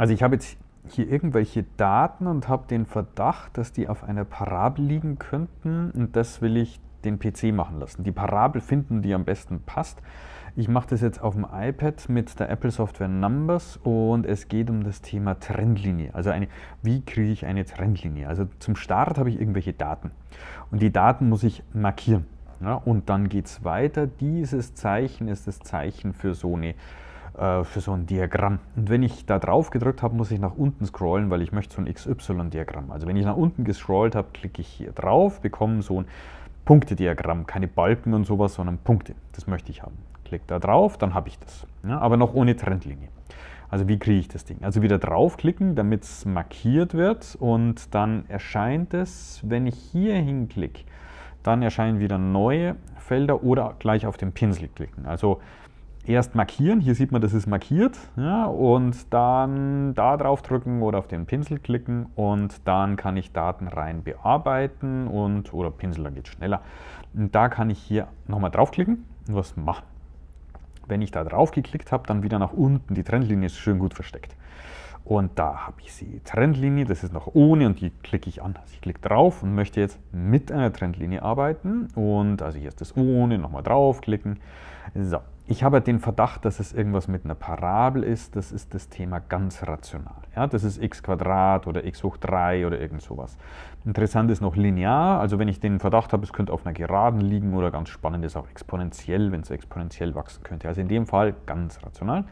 Also ich habe jetzt hier irgendwelche Daten und habe den Verdacht, dass die auf einer Parabel liegen könnten und das will ich den PC machen lassen. Die Parabel finden, die am besten passt. Ich mache das jetzt auf dem iPad mit der Apple Software Numbers und es geht um das Thema Trendlinie. Also eine, wie kriege ich eine Trendlinie? Also zum Start habe ich irgendwelche Daten und die Daten muss ich markieren. Ja, und dann geht es weiter. Dieses Zeichen ist das Zeichen für so, eine, äh, für so ein Diagramm. Und wenn ich da drauf gedrückt habe, muss ich nach unten scrollen, weil ich möchte so ein XY-Diagramm. Also wenn ich nach unten gescrollt habe, klicke ich hier drauf, bekomme so ein Punktediagramm. Keine Balken und sowas, sondern Punkte. Das möchte ich haben. Klick da drauf, dann habe ich das. Ja, aber noch ohne Trendlinie. Also wie kriege ich das Ding? Also wieder draufklicken, damit es markiert wird und dann erscheint es, wenn ich hier hinklicke, dann erscheinen wieder neue Felder oder gleich auf den Pinsel klicken. Also erst markieren, hier sieht man, das ist markiert, ja, und dann da drauf drücken oder auf den Pinsel klicken und dann kann ich Daten rein bearbeiten und, oder Pinsel, dann geht schneller. Und da kann ich hier nochmal draufklicken und was machen. Wenn ich da drauf geklickt habe, dann wieder nach unten, die Trendlinie ist schön gut versteckt. Und da habe ich die Trendlinie, das ist noch ohne und die klicke ich an. Also ich klicke drauf und möchte jetzt mit einer Trendlinie arbeiten. Und also hier ist das ohne, nochmal draufklicken. So, ich habe den Verdacht, dass es irgendwas mit einer Parabel ist. Das ist das Thema ganz rational. Ja, das ist x Quadrat oder x hoch 3 oder irgend sowas. Interessant ist noch linear. Also wenn ich den Verdacht habe, es könnte auf einer Geraden liegen oder ganz spannend ist auch exponentiell, wenn es exponentiell wachsen könnte. Also in dem Fall ganz rational.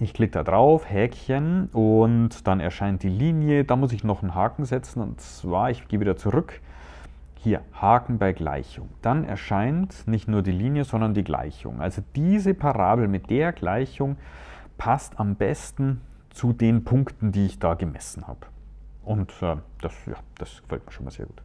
Ich klicke da drauf, Häkchen und dann erscheint die Linie. Da muss ich noch einen Haken setzen und zwar, ich gehe wieder zurück. Hier, Haken bei Gleichung. Dann erscheint nicht nur die Linie, sondern die Gleichung. Also diese Parabel mit der Gleichung passt am besten zu den Punkten, die ich da gemessen habe. Und äh, das, ja, das gefällt mir schon mal sehr gut.